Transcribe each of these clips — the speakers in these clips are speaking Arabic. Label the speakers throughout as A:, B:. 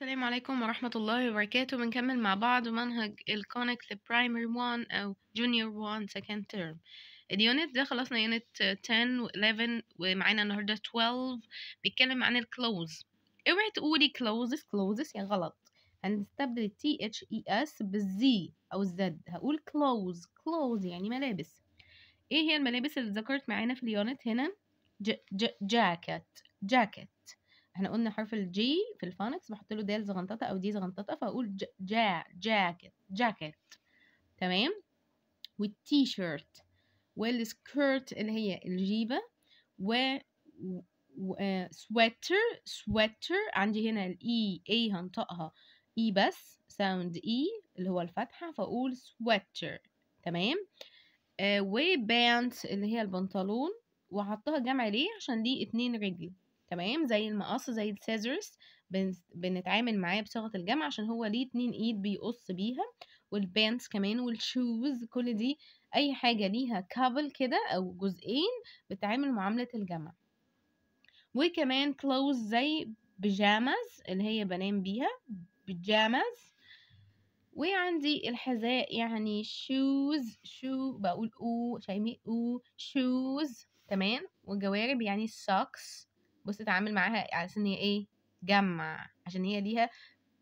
A: السلام عليكم ورحمة الله وبركاته بنكمل مع بعض منهج الكونكس Primary 1 أو جونيور 1 second term اليونت ده خلصنا يونت 10 و 11 ومعانا النهاردة 12 بيتكلم عن الكلوز اوعي تقولي closes closes يا غلط هنستبدل ال THES h e Z أو الزد هقول close close يعني ملابس ايه هي الملابس اللي ذكرت معانا في اليونت هنا ج جاكيت جاكيت احنا قلنا حرف الجي في الفونكس بحط له دال زغنططة او دي زغنططة فاقول جا جاكت جاكت تمام والتي شيرت والسكيرت اللي هي الجيبة و سويتر سويتر آه، عندي هنا الاي اي e، هنطقها اي e بس ساوند اي e اللي هو الفتحة فاقول سويتر تمام آه، وباند اللي هي البنطلون وهحطها جمع ليه عشان دي اتنين رجل تمام زي المقص زي السيزرز بنتعامل معاه بصيغه الجمع عشان هو ليه اتنين ايد بيقص بيها والبانس كمان والشوز كل دي اي حاجه ليها كابل كده او جزئين بتعامل معامله الجمع وكمان كلوز زي بيجامز اللي هي بنام بيها بيجامز وعندي الحذاء يعني شوز شو بقول او شايمي او شوز تمام والجوارب يعني سوكس بص اتعامل معاها على اساس ان هي ايه جمع عشان هي ليها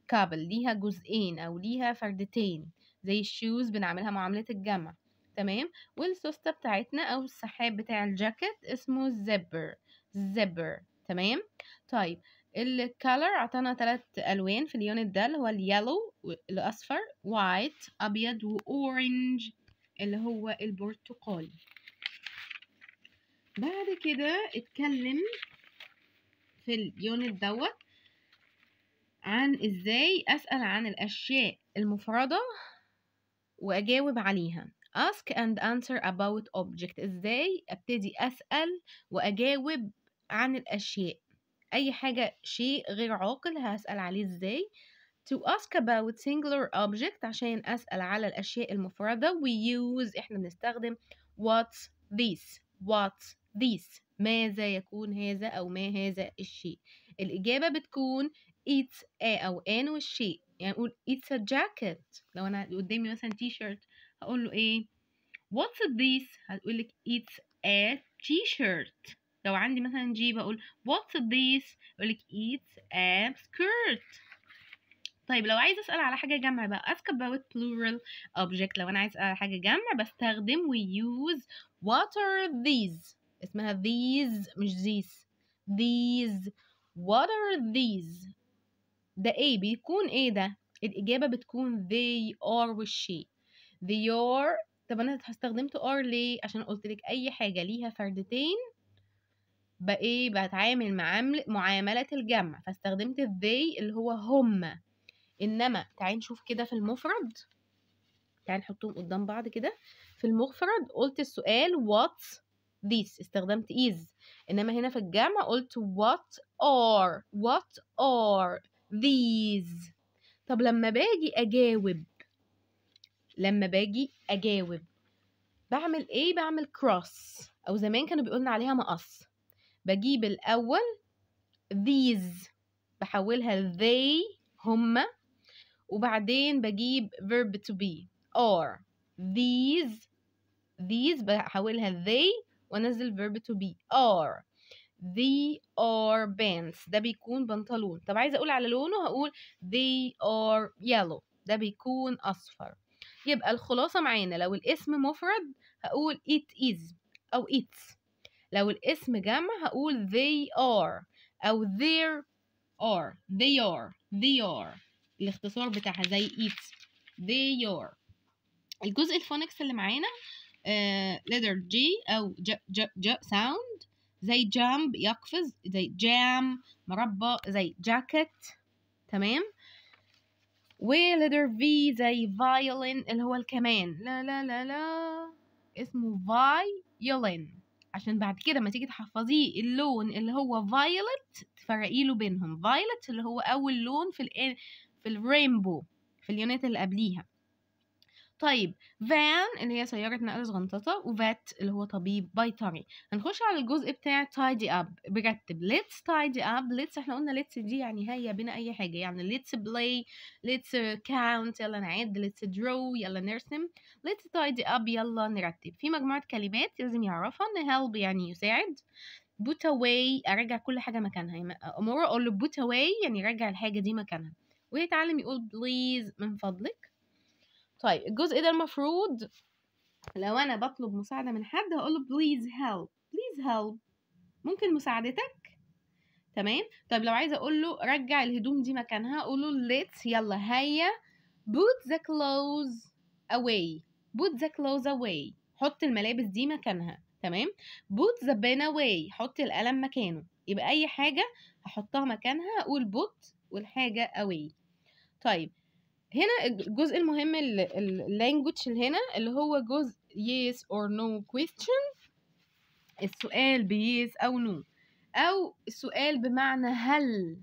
A: كابل ليها جزئين او ليها فردتين زي الشوز بنعملها معاملة الجمع تمام والسوستة بتاعتنا او السحاب بتاع الجاكيت اسمه زبر زبر تمام طيب الكالر عطانا ثلاث الوان في اليونت ده اللي هو اليالو الاصفر وايت ابيض واورنج اللي هو البرتقالي بعد كده اتكلم في اليونت دوت عن ازاي اسال عن الاشياء المفرده واجاوب عليها ask and answer about object ازاي ابتدي اسال واجاوب عن الاشياء اي حاجه شيء غير عاقل هسال عليه ازاي to ask about singular object عشان اسال على الاشياء المفرده we use احنا بنستخدم what's this what's this ماذا يكون هذا أو ما هذا الشيء الإجابة بتكون it's a أو an والشيء يعني أقول it's a jacket لو أنا قدامي مثلا تي شيرت هقول له إيه what's this هتقول لك it's a t-shirt لو عندي مثلا جيب أقول what's this أقول لك it's a skirt طيب لو عايز اسال على حاجه جمع بقى ask about plural object لو انا عايز اسال على حاجه جمع بستخدم we use what are these اسمها these مش ذيس these what are these ده ايه بيكون ايه ده الإجابة بتكون they are والshe they are طب أنا استخدمت are ليه عشان قلت لك أي حاجة ليها فردتين بقى ايه بتعامل معامل معاملة الجمع فاستخدمت they اللي هو هما إنما تعالي نشوف كده في المفرد تعالي نحطهم قدام بعض كده في المفرد قلت السؤال what this استخدمت is انما هنا في الجامعه قلت what are what are these طب لما باجي اجاوب لما باجي اجاوب بعمل ايه بعمل cross او زمان كانوا بيقولنا عليها مقص بجيب الاول these بحولها they هما وبعدين بجيب verb to be are these these بحولها they وانزل verb to be are they are pants ده بيكون بنطلون طب عايزه اقول على لونه هقول they are yellow ده بيكون اصفر يبقى الخلاصه معانا لو الاسم مفرد هقول it is او it's لو الاسم جمع هقول they are او their are they are they are الاختصار بتاعها زي it they are الجزء الفونكس اللي معانا آه، letter G أو ج ج ج sound زي jump يقفز زي jam مربى زي jacket تمام و letter V زي violin اللي هو الكمان لا لا لا لا اسمه violin عشان بعد كده ما تيجي تحفظيه اللون اللي هو violet تفرقي له بينهم violet اللي هو اول لون في ال في الرينبو في اليونت اللي قبليها طيب فان اللي هي سيارة نقل صغنططة وفات اللي هو طبيب بيطري هنخش على الجزء بتاع tidy up برتب let's tidy up let's احنا قلنا let's دي يعني هيا بنا أي حاجة يعني let's play let's count يلا نعد let's draw يلا نرسم let's tidy up يلا نرتب في مجموعة كلمات لازم يعرفها ان help يعني يساعد put away أرجع كل حاجة مكانها امورة يعني أقول له put away يعني رجع الحاجة دي مكانها ويتعلم يقول بليز من فضلك طيب الجزء ده المفروض لو انا بطلب مساعده من حد هقول له بليز هيلب بليز هيلب ممكن مساعدتك تمام طيب لو عايزه اقول له رجع الهدوم دي مكانها اقول له ليتس يلا هيا put the clothes away put the clothes away حط الملابس دي مكانها تمام put the pen away حط القلم مكانه يبقى اي حاجه هحطها مكانها اقول put والحاجه away طيب هنا الجزء المهم اللانجوج اللي هنا اللي هو جزء yes or no question السؤال ب yes او no. او السؤال بمعنى هل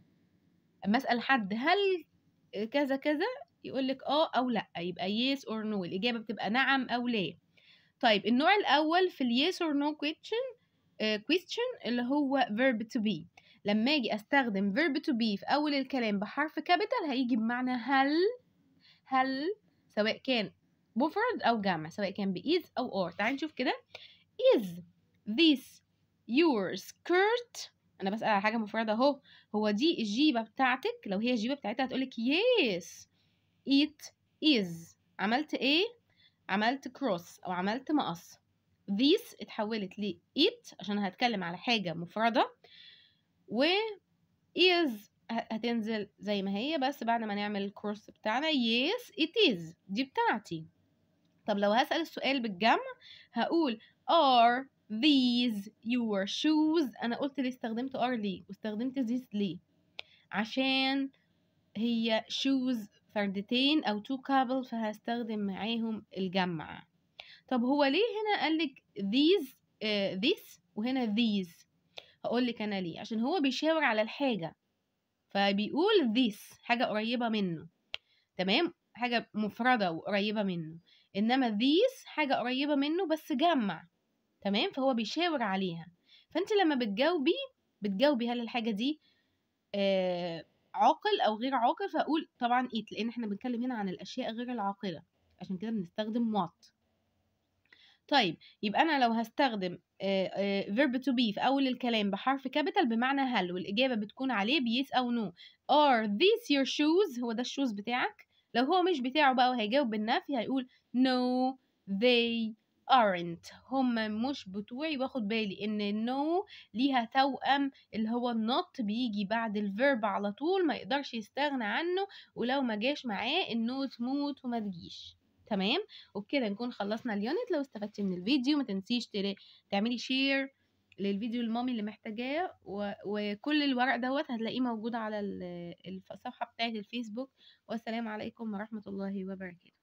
A: اما اسال حد هل كذا كذا يقول لك اه أو, لا يبقى yes or no الاجابه بتبقى نعم او لا طيب النوع الاول في yes or no question آه، question اللي هو verb to be لما اجي استخدم verb to be في اول الكلام بحرف كابيتال هيجي بمعنى هل هل سواء كان مفرد أو جمع سواء كان بإيز أو أور تعالي نشوف كده is this your skirt أنا بسأل على حاجة مفردة أهو هو دي الجيبة بتاعتك لو هي الجيبة بتاعتها هتقولك yes it is عملت ايه عملت cross أو عملت مقص this اتحولت ل it عشان هتكلم على حاجة مفردة و is هتنزل زي ما هي بس بعد ما نعمل الكورس بتاعنا yes it is دي بتاعتي طب لو هسأل السؤال بالجمع هقول are these your shoes انا قلت ليه استخدمت are ليه واستخدمت these ليه عشان هي shoes فردتين او two couple فهستخدم معاهم الجمع طب هو ليه هنا قالك these uh, this وهنا these هقول لك انا ليه عشان هو بيشاور على الحاجه فبيقول this حاجة قريبة منه تمام حاجة مفردة وقريبة منه إنما this حاجة قريبة منه بس جمع تمام فهو بيشاور عليها فأنت لما بتجاوبي بتجاوبي هل الحاجة دي آه عاقل أو غير عاقل فأقول طبعا إيه لأن إحنا بنتكلم هنا عن الأشياء غير العاقلة عشان كده بنستخدم what طيب يبقى انا لو هستخدم verb to be في اول الكلام بحرف كابيتال بمعنى هل والاجابه بتكون عليه بيس او نو ار ذيس يور شوز هو ده الشوز بتاعك لو هو مش بتاعه بقى وهيجاوب بالنفي هيقول no they aren't هم مش بتوعي واخد بالي ان no ليها توأم اللي هو not بيجي بعد الفيرب على طول ما يقدرش يستغنى عنه ولو ما جاش معاه النو تموت وما تجيش تمام وبكده نكون خلصنا اليونت لو استفدتي من الفيديو ما تنسيش تعملي شير للفيديو المامي اللي محتاجاه و... وكل الورق دوت هتلاقيه موجود على الصفحه بتاعه الفيسبوك والسلام عليكم ورحمه الله وبركاته